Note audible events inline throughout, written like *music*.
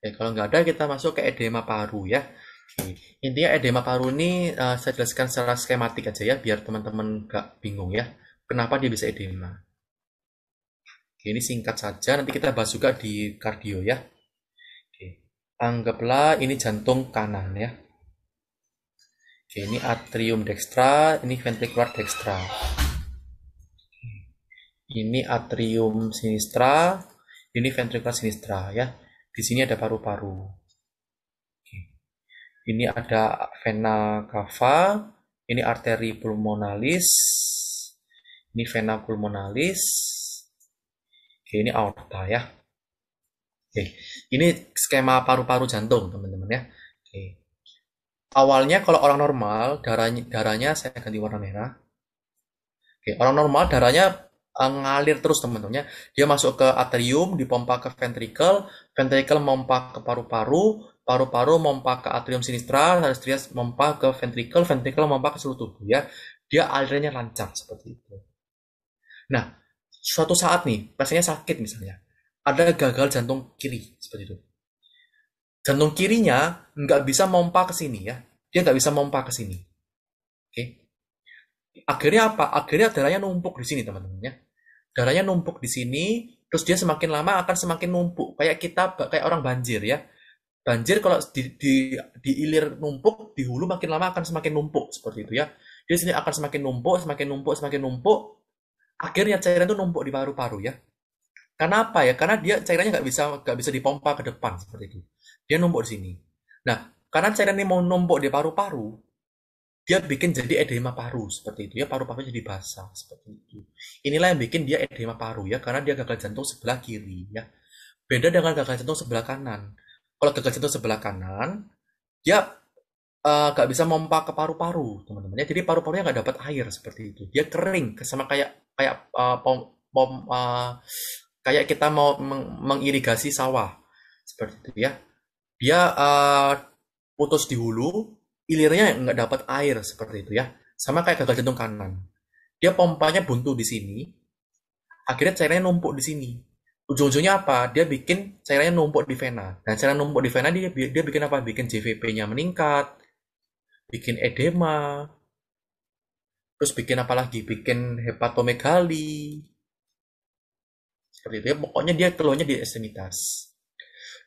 Ya, kalau nggak ada kita masuk ke edema paru ya. Intinya edema paru ini uh, saya jelaskan secara skematik aja ya, biar teman-teman nggak bingung ya. Kenapa dia bisa edema? ini singkat saja, nanti kita bahas juga di kardio ya. Oke, anggaplah ini jantung kanan ya. Oke, ini atrium dextra, ini ventricular dextra. Ini atrium sinistra, ini ventricular sinistra ya. Di sini ada paru-paru. Ini ada vena cava, ini arteri pulmonalis, ini vena pulmonalis, Oke, ini aorta ya. Oke, ini skema paru-paru jantung teman-teman ya. Oke. Awalnya kalau orang normal darahnya darahnya saya ganti warna merah. Oke, orang normal darahnya Eh, ngalir terus teman-temannya. Dia masuk ke atrium, dipompa ke ventrikel, ventrikel memompa ke paru-paru, paru-paru memompa ke atrium sinistra sinistra memompa ke ventrikel, ventrikel memompa ke seluruh tubuh ya. Dia alirannya lancar seperti itu. Nah, suatu saat nih, pasiennya sakit misalnya, ada gagal jantung kiri seperti itu. Jantung kirinya nggak bisa memompa ke sini ya, dia nggak bisa memompa ke sini. Oke, okay? akhirnya apa? Akhirnya darahnya numpuk di sini teman teman ya. Darahnya numpuk di sini, terus dia semakin lama akan semakin numpuk. Kayak kita, kayak orang banjir ya. Banjir kalau di, di, diilir numpuk, di hulu makin lama akan semakin numpuk seperti itu ya. Dia sini akan semakin numpuk, semakin numpuk, semakin numpuk. Akhirnya cairan itu numpuk di paru-paru ya. Karena apa ya? Karena dia cairannya nggak bisa nggak bisa dipompa ke depan seperti itu. Dia numpuk di sini. Nah, karena cairan ini mau numpuk di paru-paru, dia bikin jadi edema paru seperti itu ya paru-paru jadi basah seperti itu inilah yang bikin dia edema paru ya karena dia gagal jantung sebelah kiri ya beda dengan gagal jantung sebelah kanan kalau gagal jantung sebelah kanan dia uh, eh, gak bisa memompa ke paru-paru teman-temannya jadi paru-parunya nggak dapat air seperti itu dia kering sama kayak kayak uh, pom, pom uh, kayak kita mau meng mengirigasi sawah seperti itu ya dia uh, putus di hulu ilirnya nggak dapat air seperti itu ya. Sama kayak gagal jantung kanan. Dia pompanya buntu di sini, akhirnya cairannya numpuk di sini. Ujung-ujungnya apa? Dia bikin cairannya numpuk di vena. Dan nah, cairan numpuk di vena dia, dia bikin apa? Bikin JVP-nya meningkat, bikin edema, terus bikin apa lagi? Bikin hepatomegali. Seperti itu ya. Pokoknya dia telurnya di ekstremitas.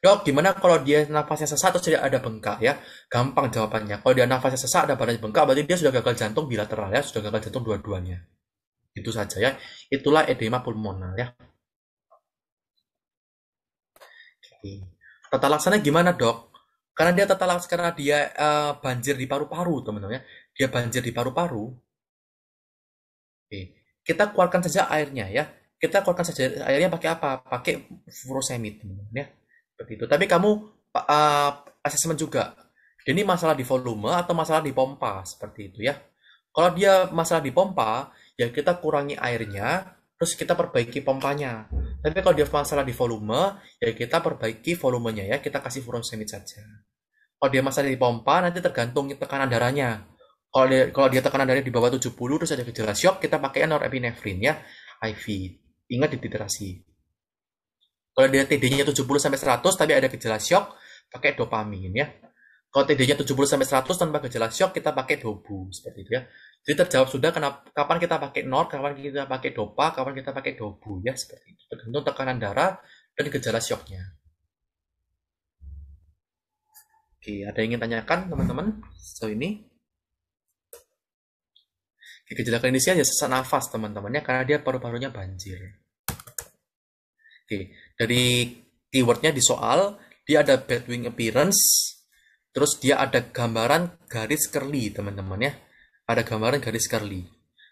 Dok, gimana kalau dia nafasnya sesak terus tidak ada bengkak ya? Gampang jawabannya. Kalau dia nafasnya sesak ada badan bengkak, berarti dia sudah gagal jantung bilateral ya, sudah gagal jantung dua-duanya. Itu saja ya. Itulah edema pulmonal ya. Oke. Tata laksana gimana dok? Karena dia tata laksana karena dia uh, banjir di paru-paru teman-teman ya. Dia banjir di paru-paru. Kita keluarkan saja airnya ya. Kita keluarkan saja airnya pakai apa? Pakai furosemid teman-teman ya begitu. Tapi kamu uh, eh, asesmen juga. ini masalah di volume atau masalah di pompa seperti itu ya. Kalau dia masalah di pompa, ya kita kurangi airnya, terus kita perbaiki pompanya. Tapi kalau dia masalah di volume, ya kita perbaiki volumenya ya, kita kasih furosemid saja. Kalau dia masalah di pompa, nanti tergantung tekanan darahnya. Kalau dia, kalau dia tekanan darahnya di bawah 70, terus ada gejala shock, kita pakai norepinefrin ya, IV. Ingat di titrasi. Kalau dia TD-nya 70 sampai 100 tapi ada gejala shock, pakai dopamin ya. Kalau TD-nya 70 sampai 100 tanpa gejala shock kita pakai dobu seperti itu ya. Jadi terjawab sudah kenapa kapan kita pakai NOR, kapan kita pakai dopa, kapan kita pakai dobu ya seperti itu. Tergantung tekanan darah dan gejala shocknya. Oke, ada yang ingin tanyakan teman-teman so ini? Oke, gejala klinisnya ya sesak nafas teman-temannya karena dia paru-parunya banjir. Oke, dari keywordnya di soal dia ada bedwing appearance terus dia ada gambaran garis curly teman-teman ya ada gambaran garis curly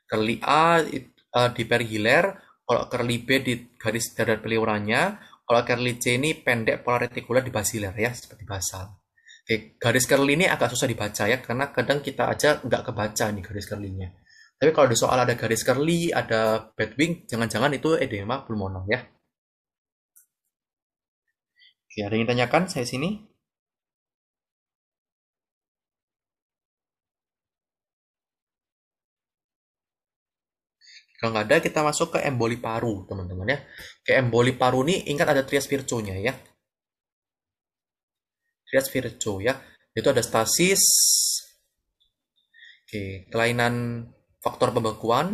curly A uh, di perihiler kalau curly B di garis dada peliurannya kalau curly C ini pendek pola retikular di basilar ya seperti basal Oke, garis curly ini agak susah dibaca ya karena kadang kita aja nggak kebaca nih garis curlynya tapi kalau di soal ada garis curly, ada bad wing, jangan-jangan itu edema pulmoner ya. Oke, ada yang ditanyakan saya sini? Kalau nggak ada, kita masuk ke emboli paru, teman-teman ya. Ke emboli paru ini ingat ada trias virchonya ya. Trias vircho ya. Itu ada stasis. Oke, kelainan faktor pembekuan,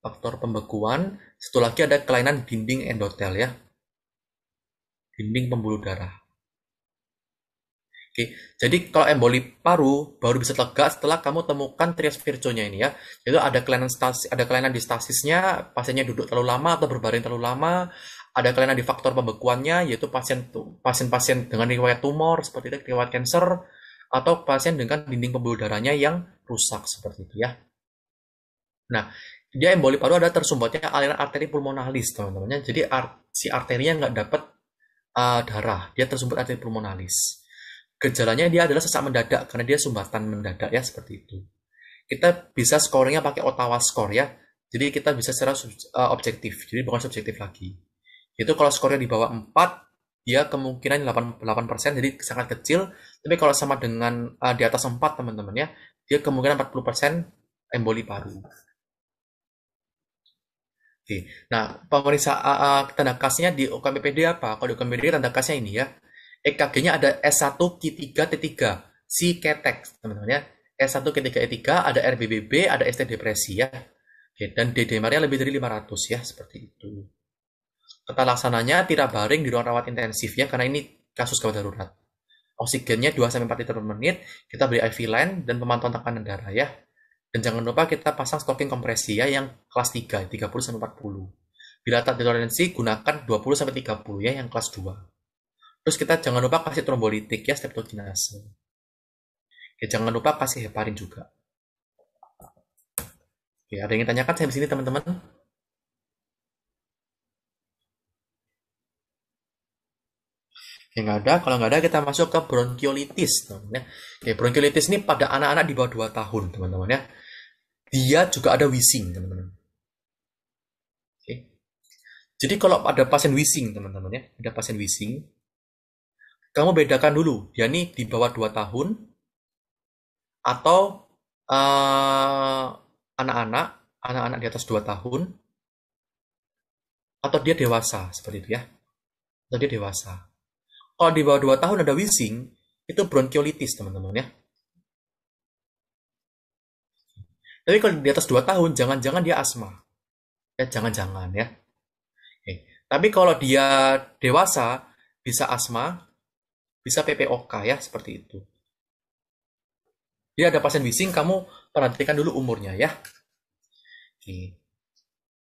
faktor pembekuan, satu lagi ada kelainan dinding endotel ya. Dinding pembuluh darah. Oke, jadi kalau emboli paru baru bisa tegak setelah kamu temukan trias virconya ini ya. Jadi ada kelainan stasi, ada kelainan di stasisnya, pasiennya duduk terlalu lama atau berbaring terlalu lama, ada kelainan di faktor pembekuannya yaitu pasien pasien-pasien dengan riwayat tumor seperti itu riwayat kanker atau pasien dengan dinding pembuluh darahnya yang rusak seperti itu ya. Nah, dia emboli paru ada tersumbatnya aliran arteri pulmonalis teman-temannya jadi ar si arterinya nggak dapat uh, eh, darah dia tersumbat arteri pulmonalis gejalanya dia adalah sesak mendadak karena dia sumbatan mendadak ya seperti itu kita bisa scoringnya pakai Ottawa score ya jadi kita bisa secara uh, objektif jadi bukan subjektif lagi itu kalau skornya di bawah 4 dia kemungkinan 8, 8% jadi sangat kecil tapi kalau sama dengan uh, di atas 4 teman-teman ya dia kemungkinan 40% emboli paru Nah, pemeriksa uh, tanda khasnya di UKMPD apa? Kalau di UKMPD tanda khasnya ini ya. EKG-nya ada S1Q3T3, si ketek, teman-teman ya. E S1Q3E3, ada RBBB, ada ST depresi ya. Oke, dan DDMR-nya lebih dari 500 ya, seperti itu. Tata laksananya tidak baring di ruang rawat intensif ya, karena ini kasus gawat darurat. Oksigennya 2-4 liter per menit, kita beri IV line dan pemantauan tekanan darah ya. Dan jangan lupa kita pasang stocking kompresi ya yang kelas 3, 30 sampai 40. Bila tak ditoleransi, gunakan 20 sampai 30 ya yang kelas 2. Terus kita jangan lupa kasih trombolitik ya streptokinase. Ya, jangan lupa kasih heparin juga. Oke, ada yang ditanyakan saya di sini teman-teman? yang nggak ada kalau nggak ada kita masuk ke bronchiolitis teman-teman ya Oke, bronkiolitis ini pada anak-anak di bawah 2 tahun teman-teman ya dia juga ada wheezing teman-teman Oke. jadi kalau ada pasien wheezing teman-teman ya ada pasien wheezing kamu bedakan dulu dia ini di bawah 2 tahun atau anak eh, anak-anak anak-anak di atas 2 tahun atau dia dewasa seperti itu ya atau dia dewasa kalau di bawah 2 tahun ada wheezing, itu bronchiolitis teman-teman ya. Tapi kalau di atas 2 tahun, jangan-jangan dia asma. Ya, jangan-jangan ya. Oke. Tapi kalau dia dewasa, bisa asma, bisa PPOK ya, seperti itu. Dia ada pasien wheezing kamu perhatikan dulu umurnya ya. Oke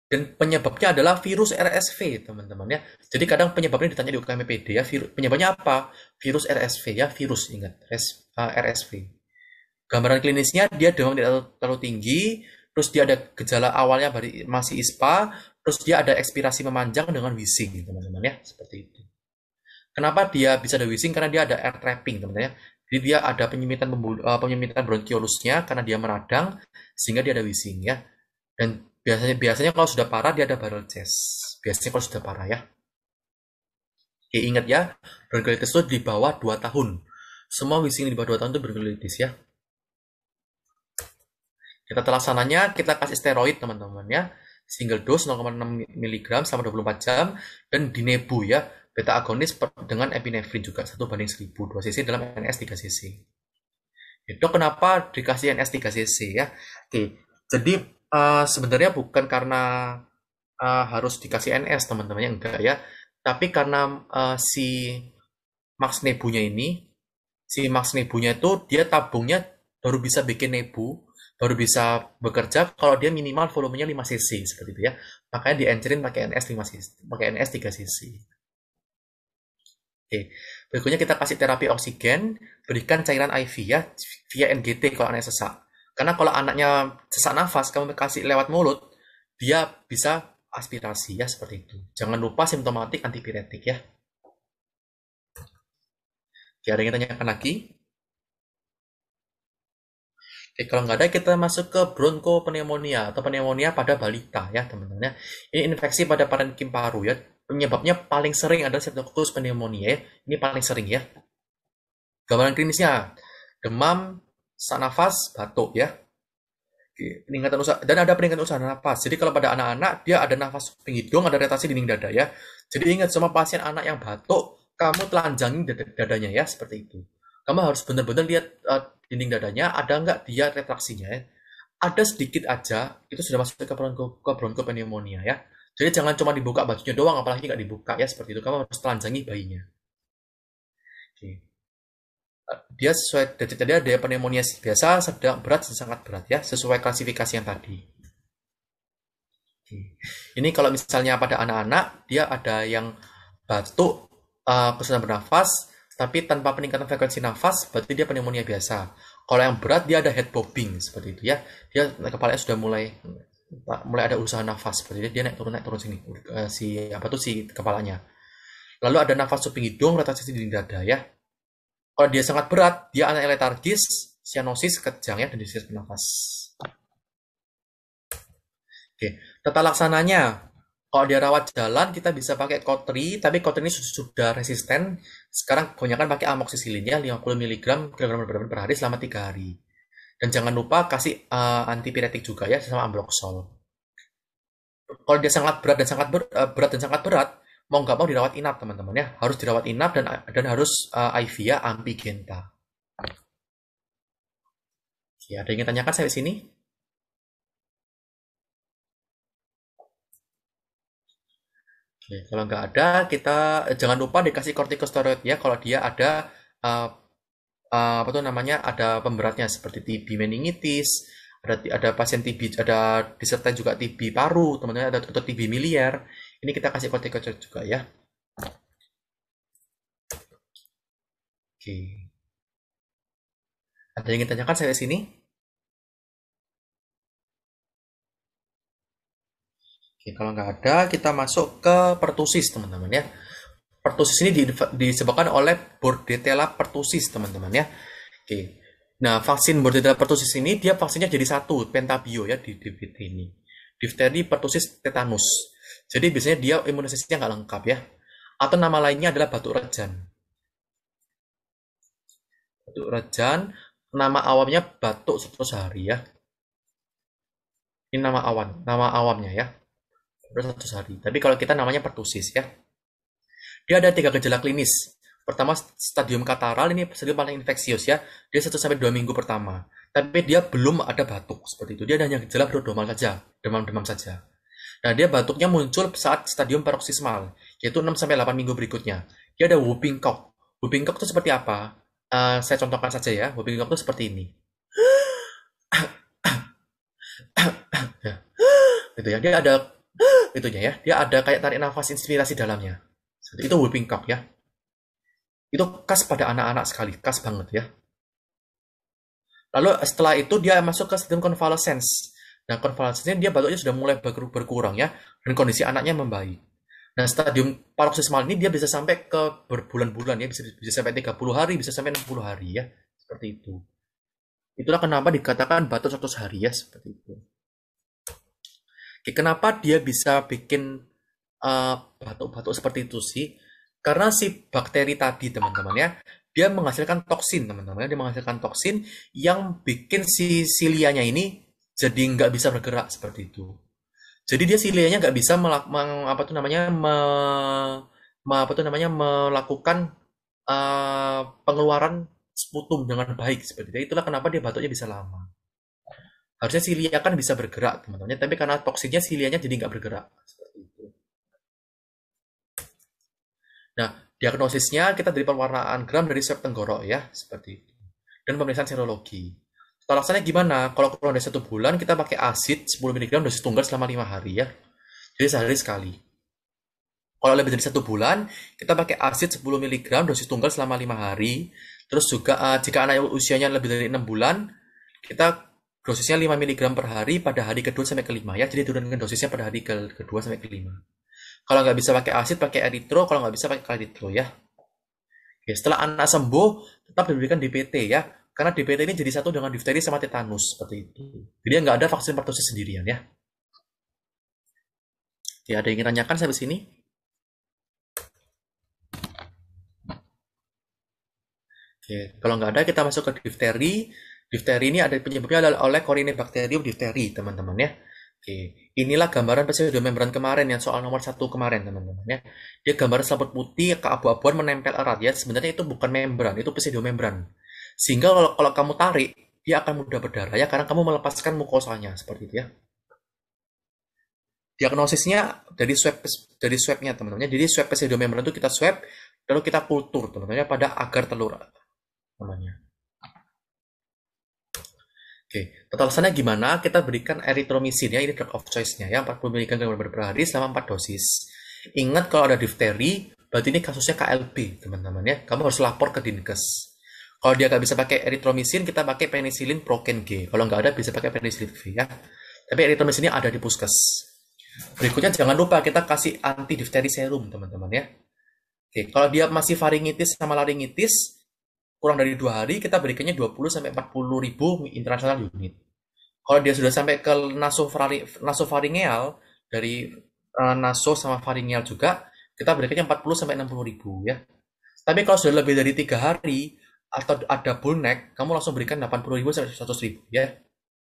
dan penyebabnya adalah virus RSV teman-teman ya jadi kadang penyebabnya ditanya di UKMPD ya vir, penyebabnya apa virus RSV ya virus ingat res, uh, eh, RSV gambaran klinisnya dia demam tidak terlalu tinggi terus dia ada gejala awalnya masih ispa terus dia ada ekspirasi memanjang dengan wheezing teman-teman ya seperti itu kenapa dia bisa ada wheezing karena dia ada air trapping teman-teman ya jadi dia ada penyemitan pembuluh, uh, eh, penyemitan bronkiolusnya karena dia meradang sehingga dia ada wheezing ya dan biasanya biasanya kalau sudah parah dia ada barrel chest biasanya kalau sudah parah ya Oke, ingat ya bronchitis itu di bawah 2 tahun semua wishing di bawah 2 tahun itu bronchitis ya kita telaksananya kita kasih steroid teman-teman ya single dose 0,6 mg selama 24 jam dan dinebu ya beta agonis dengan epinefrin juga 1 banding 1000 2 cc dalam NS 3 cc itu kenapa dikasih NS 3 cc ya oke jadi uh, sebenarnya bukan karena uh, harus dikasih NS teman-temannya enggak ya, tapi karena uh, si Max Nebunya ini, si Max Nebunya itu dia tabungnya baru bisa bikin nebu, baru bisa bekerja kalau dia minimal volumenya 5 cc seperti itu ya. Makanya di diencerin pakai NS 5 cc, pakai NS 3 cc. Oke. Berikutnya kita kasih terapi oksigen, berikan cairan IV ya via NGT kalau anaknya sesak. Karena kalau anaknya sesak nafas, kamu kasih lewat mulut, dia bisa aspirasi ya seperti itu. Jangan lupa simptomatik antipiretik ya. Oke, ada yang tanyakan lagi? Oke, kalau nggak ada kita masuk ke bronkopneumonia atau pneumonia pada balita ya teman-teman ya. Ini infeksi pada parenkim paru ya. Penyebabnya paling sering adalah streptococcus pneumonia ya. Ini paling sering ya. Gambaran klinisnya demam, sesak nafas, batuk ya. Peningkatan usaha dan ada peningkatan usaha nafas. Jadi kalau pada anak-anak dia ada nafas hidung, ada retasi dinding dada ya. Jadi ingat semua pasien anak yang batuk, kamu telanjangi dadanya ya seperti itu. Kamu harus benar-benar lihat uh, dinding dadanya ada nggak dia retraksinya ya. Ada sedikit aja itu sudah masuk ke bronko ke pneumonia ya. Jadi jangan cuma dibuka bajunya doang apalagi nggak dibuka ya seperti itu. Kamu harus telanjangi bayinya dia sesuai dari tadi ada pneumonia biasa, sedang, berat, sangat berat ya, sesuai klasifikasi yang tadi. Ini kalau misalnya pada anak-anak dia ada yang batuk, uh, kesulitan bernafas, tapi tanpa peningkatan frekuensi nafas, berarti dia pneumonia biasa. Kalau yang berat dia ada head bobbing seperti itu ya, dia eh, kepalanya sudah mulai eh, mulai ada usaha nafas seperti itu, dia naik turun naik turun sini uh, si apa tuh si kepalanya. Lalu ada nafas suping hidung, rotasi di dada ya kalau dia sangat berat, dia anak letargis, sianosis, kejangnya, dan disease penafas. Oke, tata laksananya. Kalau dia rawat jalan, kita bisa pakai kotri, tapi kotri ini sudah resisten. Sekarang kebanyakan pakai amoksisilinnya, 50 mg kilogram per hari selama 3 hari. Dan jangan lupa kasih uh, antipiretik juga ya, sama ambroxol. Kalau dia sangat berat dan sangat ber, uh, berat dan sangat berat, mau nggak mau dirawat inap teman-teman ya harus dirawat inap dan dan harus uh, eh, IV ya ambigenta ya ada yang ingin saya di sini Oke, kalau nggak ada kita eh, jangan lupa dikasih kortikosteroid ya kalau dia ada uh, uh, apa tuh namanya ada pemberatnya seperti TB meningitis ada ada pasien TB ada disertai juga TB paru teman-teman ada atau TB miliar ini kita kasih kode voucher juga ya. Oke. Ada yang ingin tanyakan saya sini? Oke, kalau nggak ada, kita masuk ke pertusis, teman-teman ya. Pertusis ini disebabkan oleh Bordetella pertusis, teman-teman ya. Oke. Nah, vaksin Bordetella pertusis ini dia vaksinnya jadi satu, pentabio ya di DBT ini. Difteri, pertusis, tetanus. Jadi biasanya dia imunisasinya nggak lengkap ya. Atau nama lainnya adalah batuk rejan. Batuk rejan, nama awamnya batuk satu sehari ya. Ini nama awam, nama awamnya ya. Batuk satu sehari. Tapi kalau kita namanya pertusis ya. Dia ada tiga gejala klinis. Pertama stadium kataral ini sering paling infeksius ya. Dia satu sampai dua minggu pertama. Tapi dia belum ada batuk seperti itu. Dia hanya gejala baru saja, demam-demam saja. Nah, dia batuknya muncul saat stadium paroksismal, yaitu 6-8 minggu berikutnya. Dia ada whooping cough. Whooping cough itu seperti apa? Uh, saya contohkan saja ya, whooping cough itu seperti ini. Itu ya, dia ada itunya ya, dia ada kayak tarik nafas inspirasi dalamnya. Itu whooping cough ya. Itu khas pada anak-anak sekali, khas banget ya. Lalu setelah itu dia masuk ke stadium convalescence. Nah, konvalesennya dia batuknya sudah mulai berkurang ya, dan kondisi anaknya membaik. Nah, stadium paroksismal ini dia bisa sampai ke berbulan-bulan ya, bisa, bisa sampai 30 hari, bisa sampai 60 hari ya, seperti itu. Itulah kenapa dikatakan batuk 100 hari ya, seperti itu. Oke, kenapa dia bisa bikin eh, batuk-batuk seperti itu sih? Karena si bakteri tadi, teman-teman ya, dia menghasilkan toksin, teman-teman. Ya, dia menghasilkan toksin yang bikin si silianya ini jadi nggak bisa bergerak seperti itu jadi dia silianya nggak bisa melak apa tuh namanya me, me, apa tuh namanya melakukan uh, pengeluaran sputum dengan baik seperti itu itulah kenapa dia batuknya bisa lama harusnya silia kan bisa bergerak teman-teman tapi karena toksinnya silianya jadi nggak bergerak seperti itu nah diagnosisnya kita dari pewarnaan gram dari swab tenggorok ya seperti itu dan pemeriksaan serologi Tolaksannya gimana? Kalau kurang dari satu bulan, kita pakai asid 10 mg dosis tunggal selama lima hari ya. Jadi sehari sekali. Kalau lebih dari satu bulan, kita pakai asid 10 mg dosis tunggal selama lima hari. Terus juga uh, jika anak usianya lebih dari enam bulan, kita dosisnya 5 mg per hari pada hari kedua sampai kelima ya. Jadi turun dengan dosisnya pada hari kedua sampai kelima. Kalau nggak bisa pakai asid, pakai eritro. Kalau nggak bisa pakai kalitro ya. Oke, setelah anak sembuh, tetap diberikan DPT ya. Karena DPT ini jadi satu dengan difteri sama tetanus seperti itu. Jadi nggak ada vaksin pertusis sendirian ya. Oke ada yang ingin tanyakan sampai sini? Oke, kalau nggak ada kita masuk ke difteri. Difteri ini ada penyebabnya adalah oleh bakterium difteri, teman-teman ya. Oke, inilah gambaran membran kemarin yang soal nomor satu kemarin, teman-teman ya. Dia gambaran selaput putih keabu-abuan menempel erat ya. Sebenarnya itu bukan membran, itu membran. Sehingga kalau, kalau kamu tarik, dia akan mudah berdarah ya karena kamu melepaskan mukosanya seperti itu ya. Diagnosisnya dari swab dari swabnya teman-teman. Jadi swab pseudomembran itu kita swab lalu kita kultur teman-teman ya, pada agar telur namanya. Oke, petalasannya gimana? Kita berikan eritromisin ya, ini drug of choice-nya ya, 40 mg per hari selama 4 dosis. Ingat kalau ada difteri, berarti ini kasusnya KLB, teman-teman ya. Kamu harus lapor ke Dinkes. Kalau dia nggak bisa pakai eritromisin, kita pakai penicillin proken G. Kalau nggak ada, bisa pakai penicillin V ya. Tapi eritromisin ini ada di puskes. Berikutnya jangan lupa kita kasih anti difteri serum teman-teman ya. Oke, kalau dia masih faringitis sama laringitis, kurang dari dua hari kita berikannya 20 sampai 40 ribu internasional unit. Kalau dia sudah sampai ke nasofaringeal dari eh, naso sama faringeal juga, kita berikannya 40 sampai 60 ribu ya. Tapi kalau sudah lebih dari tiga hari, atau ada bonek, kamu langsung berikan 80 ribu, 100 ribu ya.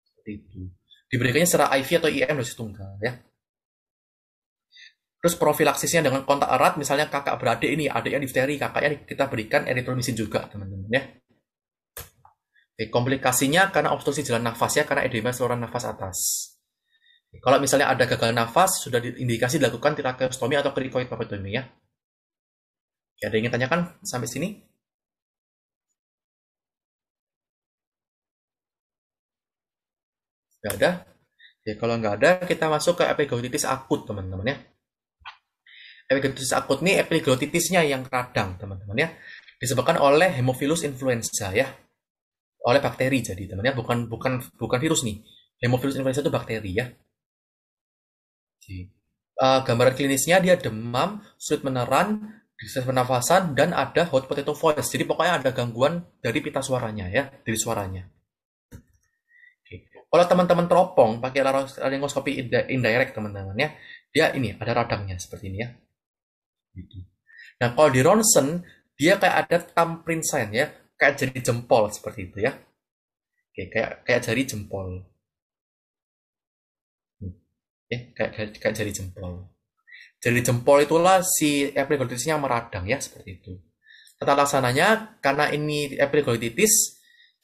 Seperti itu. Diberikannya secara IV atau IM dosis tunggal ya. Terus profilaksisnya dengan kontak erat, misalnya kakak beradik ini, adiknya difteri, kakaknya kita berikan eritromisin juga, teman-teman ya. Oke, komplikasinya karena obstruksi jalan nafas ya, karena edema saluran nafas atas. Oke, kalau misalnya ada gagal nafas, sudah diindikasi dilakukan tirakeostomi atau krikoid ya. Oke, ada yang ingin tanyakan sampai sini? Nggak ada? Ya, kalau nggak ada, kita masuk ke epiglottitis akut, teman-teman ya. Epiglottitis akut ini epiglottitisnya yang radang, teman-teman ya. Disebabkan oleh hemophilus influenza ya. Oleh bakteri jadi, teman ya, bukan bukan bukan virus nih. hemophilus influenza itu bakteri ya. Jadi, uh, eh, gambaran klinisnya dia demam, sulit meneran, distress pernafasan dan ada hot potato voice. Jadi pokoknya ada gangguan dari pita suaranya ya, dari suaranya. Kalau teman-teman teropong pakai laringoskopi indirect teman-teman ya, dia ini ada radangnya seperti ini ya. Gitu. Nah kalau di ronsen dia kayak ada thumbprint sign ya, kayak jari jempol seperti itu ya. Oke, kayak kayak jari jempol. Oke, hmm. ya, kayak kayak, jari jempol. Jari jempol itulah si epiglottitisnya meradang ya seperti itu. Tata laksananya karena ini epiglottitis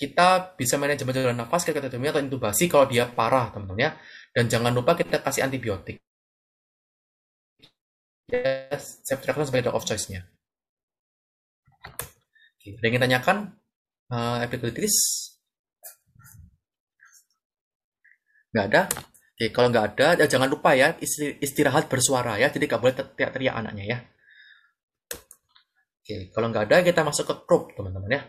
kita bisa manajemen jalan nafas ketika tertemui atau intubasi kalau dia parah teman-teman ya dan jangan lupa kita kasih antibiotik ya ceftriaxone sebagai drug of choice-nya Oke, ada yang tanyakan uh, eh, epicolitis nggak ada Oke, kalau nggak ada ya jangan lupa ya istirahat bersuara ya jadi nggak boleh teriak-teriak anaknya ya Oke, kalau nggak ada kita masuk ke crop teman-teman ya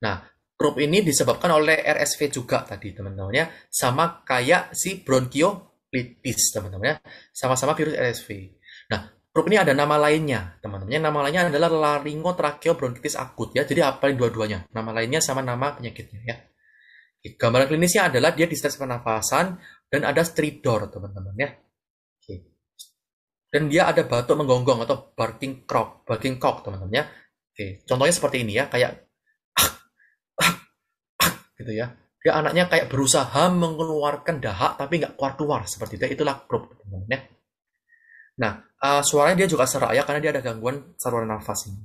nah Krup ini disebabkan oleh RSV juga tadi teman-teman ya. Sama kayak si bronchiolitis, teman-teman ya. Sama-sama virus RSV. Nah, krup ini ada nama lainnya teman-teman. Ya. Nama lainnya adalah laringotracheobronkitis akut ya. Jadi yang dua-duanya. Nama lainnya sama nama penyakitnya ya. Gambaran klinisnya adalah dia distress pernafasan dan ada stridor teman-teman ya. Oke. Dan dia ada batuk menggonggong atau barking cough, barking cock, teman-teman ya. Oke, contohnya seperti ini ya, kayak *coughs* gitu ya dia anaknya kayak berusaha mengeluarkan dahak tapi nggak keluar keluar seperti itu itulah grup ya nah uh, suaranya dia juga serak ya karena dia ada gangguan saluran nafas ini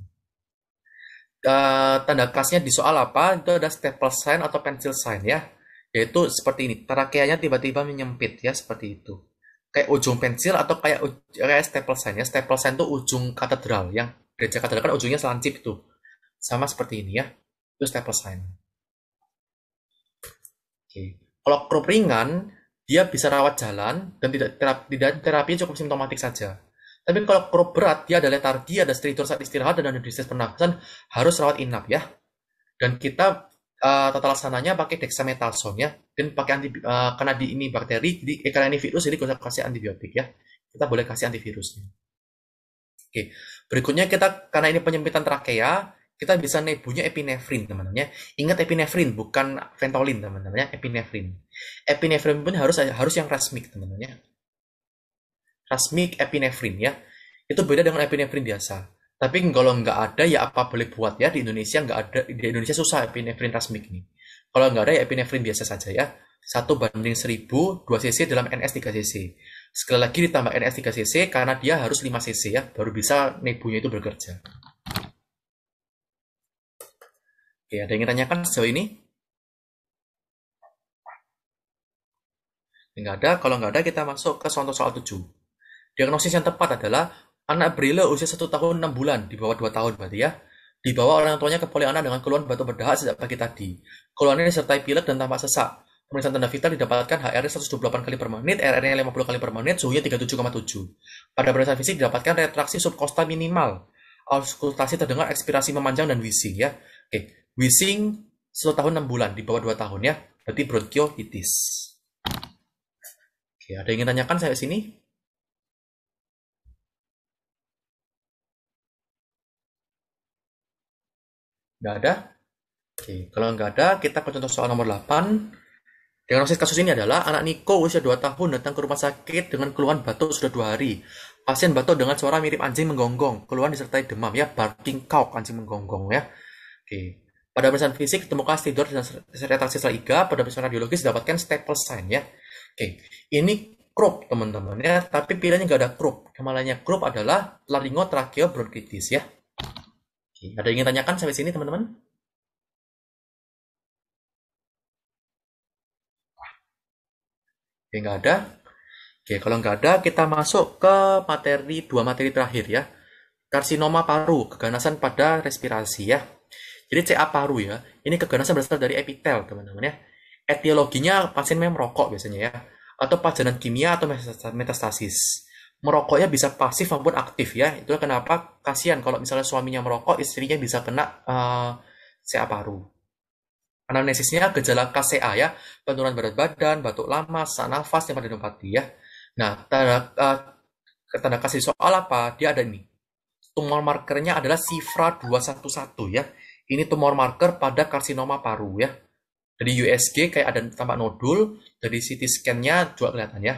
uh, tanda khasnya di soal apa itu ada staple sign atau pencil sign ya yaitu seperti ini terakhirnya tiba-tiba menyempit ya seperti itu kayak ujung pensil atau kayak kayak staple sign ya staple sign itu ujung katedral yang gereja katedral kan ujungnya selancip itu sama seperti ini ya itu step sign. Oke. Kalau krup ringan, dia bisa rawat jalan dan tidak terapi, tidak terapi cukup simptomatik saja. Tapi kalau krup berat, dia ada letargi, ada stridor saat istirahat, dan ada distress pernafasan, harus rawat inap ya. Dan kita uh, tata laksananya pakai dexamethasone ya, dan pakai anti, uh, karena di ini bakteri, di, eh, karena ini virus, jadi kita kasih antibiotik ya. Kita boleh kasih antivirusnya. Oke, berikutnya kita karena ini penyempitan trakea, kita bisa nebunya epinefrin teman-teman ya. Ingat epinefrin bukan ventolin teman-teman ya, epinefrin. Epinefrin pun harus harus yang rasmik teman-teman ya. Rasmik epinefrin ya. Itu beda dengan epinefrin biasa. Tapi kalau nggak ada ya apa boleh buat ya di Indonesia nggak ada di Indonesia susah epinefrin rasmik nih. Kalau nggak ada ya epinefrin biasa saja ya. 1 banding 1000, 2 cc dalam NS 3 cc. Sekali lagi ditambah NS 3 cc karena dia harus 5 cc ya, baru bisa nebunya itu bekerja. Oke, ada yang ingin tanyakan sejauh ini? Tidak ada, kalau nggak ada kita masuk ke contoh soal 7. Diagnosis yang tepat adalah anak Brila usia 1 tahun 6 bulan, di bawah 2 tahun berarti ya. Dibawa orang tuanya ke poli anak dengan keluhan batu berdahak sejak pagi tadi. Keluhan disertai pilek dan tampak sesak. Pemeriksaan tanda vital didapatkan HR 128 kali per menit, rr 50 kali per menit, suhunya 37,7. Pada pemeriksaan fisik didapatkan retraksi subkosta minimal, auskultasi terdengar ekspirasi memanjang dan wisi ya. Oke, wishing 10 tahun 6 bulan, di bawah 2 tahun ya. Berarti bronchiolitis Oke, ada yang ingin tanyakan saya sini? Nggak ada? Oke, kalau nggak ada, kita ke contoh soal nomor 8. Diagnosis kasus ini adalah anak Niko usia 2 tahun datang ke rumah sakit dengan keluhan batuk sudah dua hari. Pasien batuk dengan suara mirip anjing menggonggong, keluhan disertai demam ya, barking cow anjing menggonggong ya. Oke. Pada pemeriksaan fisik ditemukan stridor dan retraksi iga. Pada pemeriksaan radiologis dapatkan staple sign ya. Oke, ini krup teman-teman ya. Tapi pilihannya nggak ada krup. Kemalanya krup adalah bronchitis ya. Oke, ada yang ingin tanyakan sampai sini teman-teman? Oke, nggak ada. Oke, kalau nggak ada, kita masuk ke materi dua materi terakhir ya. Karsinoma paru, keganasan pada respirasi ya. Jadi CA paru ya, ini keganasan berasal dari epitel teman-teman ya. Etiologinya pasien memang merokok biasanya ya, atau pajanan kimia atau metastasis. Merokoknya bisa pasif maupun aktif ya. Itu kenapa kasihan kalau misalnya suaminya merokok, istrinya bisa kena uh, eh, CA paru. Anamnesisnya gejala KCA ya, penurunan berat badan, batuk lama, sesak nafas, tempat ya. Nah, tanda, uh, tanda kasih soal apa? Dia ada ini. Tumor markernya adalah SIFRA 211 ya ini tumor marker pada karsinoma paru ya. Dari USG kayak ada tampak nodul, dari CT scan-nya juga kelihatan ya.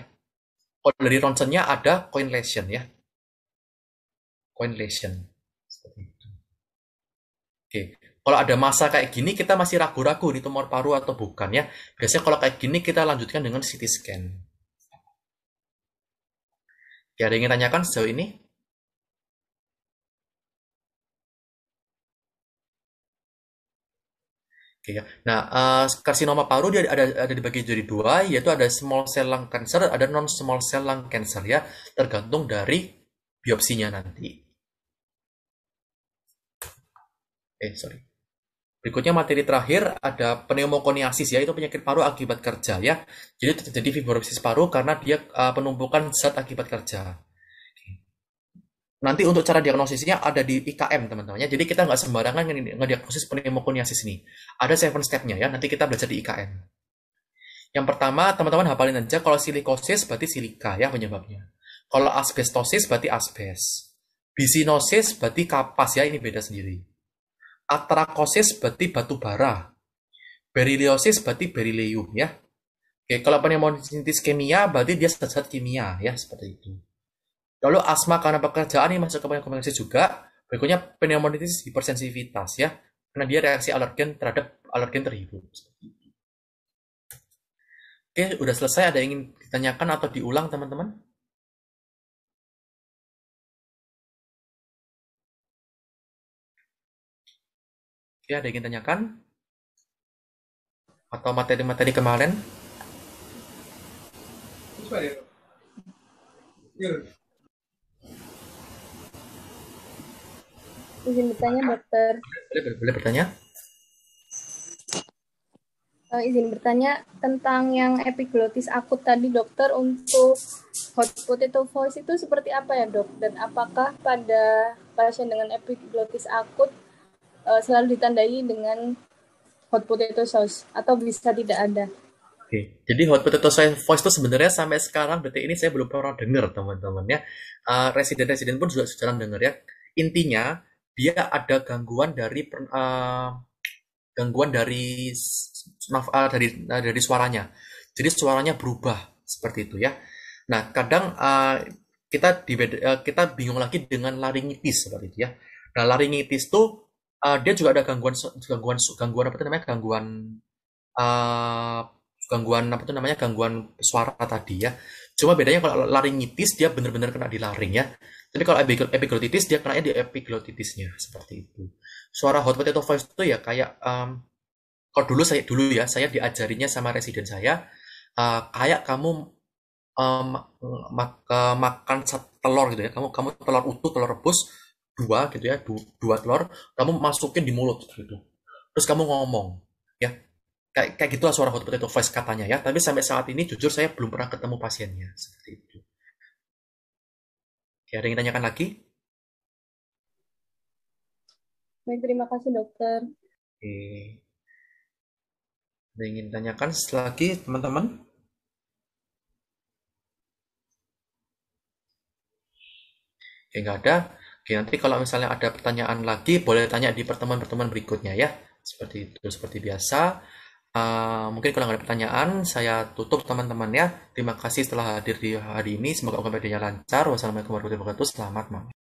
Kalau oh, dari ronsennya ada coin lesion ya. Coin lesion. Seperti itu. Oke. Kalau ada masa kayak gini kita masih ragu-ragu ini tumor paru atau bukan ya. Biasanya kalau kayak gini kita lanjutkan dengan CT scan. Ya, ada yang ingin tanyakan sejauh ini? Nah, uh, karsinoma paru dia ada ada dibagi jadi dua, yaitu ada small cell lung cancer, ada non small cell lung cancer ya, tergantung dari biopsinya nanti. Eh, sorry. Berikutnya materi terakhir ada pneumokoniasis ya, itu penyakit paru akibat kerja ya. Jadi terjadi fibrosis paru karena dia uh, penumpukan zat akibat kerja. Nanti untuk cara diagnosisnya ada di IKM teman-temannya. Jadi kita nggak sembarangan ngediagnosis pneumokoniasis ini. Ada seven stepnya ya. Nanti kita belajar di IKM. Yang pertama teman-teman hafalin aja kalau silikosis berarti silika ya penyebabnya. Kalau asbestosis berarti asbes. Bisinosis berarti kapas ya ini beda sendiri. Atrakosis berarti batu bara. Beriliosis berarti berilium ya. Oke, kalau pneumonitis kimia berarti dia sesat kimia ya seperti itu. Lalu asma karena pekerjaan ini masuk ke komunikasi juga. Berikutnya pneumonitis hipersensitivitas ya, karena dia reaksi alergen terhadap alergen terhibur. Oke, udah selesai. Ada yang ingin ditanyakan atau diulang teman-teman? Oke, ada yang ingin ditanyakan Atau materi-materi kemarin? izin bertanya dokter boleh boleh, boleh bertanya uh, izin bertanya tentang yang epiglotis akut tadi dokter untuk hot potato voice itu seperti apa ya dok dan apakah pada pasien dengan epiglotis akut uh, selalu ditandai dengan hot potato sauce atau bisa tidak ada? Oke, jadi hot potato voice itu sebenarnya sampai sekarang detik ini saya belum pernah dengar teman-teman ya. Uh, resident-resident pun juga jarang dengar ya. Intinya dia ada gangguan dari uh, gangguan dari uh, dari uh, dari suaranya. Jadi suaranya berubah seperti itu ya. Nah, kadang uh, kita di, uh, kita bingung lagi dengan laringitis seperti itu ya. Nah, laringitis tuh uh, dia juga ada gangguan gangguan gangguan apa itu namanya? gangguan uh, gangguan apa itu namanya gangguan suara tadi ya. Cuma bedanya kalau laringitis dia benar-benar kena di laring ya. Tapi kalau epiglottitis dia kena di epiglottitisnya seperti itu. Suara hot potato voice itu ya kayak um, kalau dulu saya dulu ya saya diajarinya sama residen saya uh, kayak kamu um, mak makan telur gitu ya kamu kamu telur utuh telur rebus dua gitu ya du dua telur kamu masukin di mulut gitu terus kamu ngomong ya kayak kayak gitulah suara hot potato voice katanya ya tapi sampai saat ini jujur saya belum pernah ketemu pasiennya seperti itu Ya, ada yang ditanyakan lagi? Baik, terima kasih dokter. Oke. Ada yang ingin ditanyakan lagi teman-teman? Ya, nggak ada. Oke, nanti kalau misalnya ada pertanyaan lagi, boleh tanya di pertemuan-pertemuan berikutnya ya. Seperti itu, seperti biasa. Eh, mungkin kalau ada pertanyaan, saya tutup teman-teman ya. Terima kasih telah hadir di hari ini. Semoga pekerjaannya lancar. Wassalamualaikum warahmatullahi wabarakatuh. Selamat malam.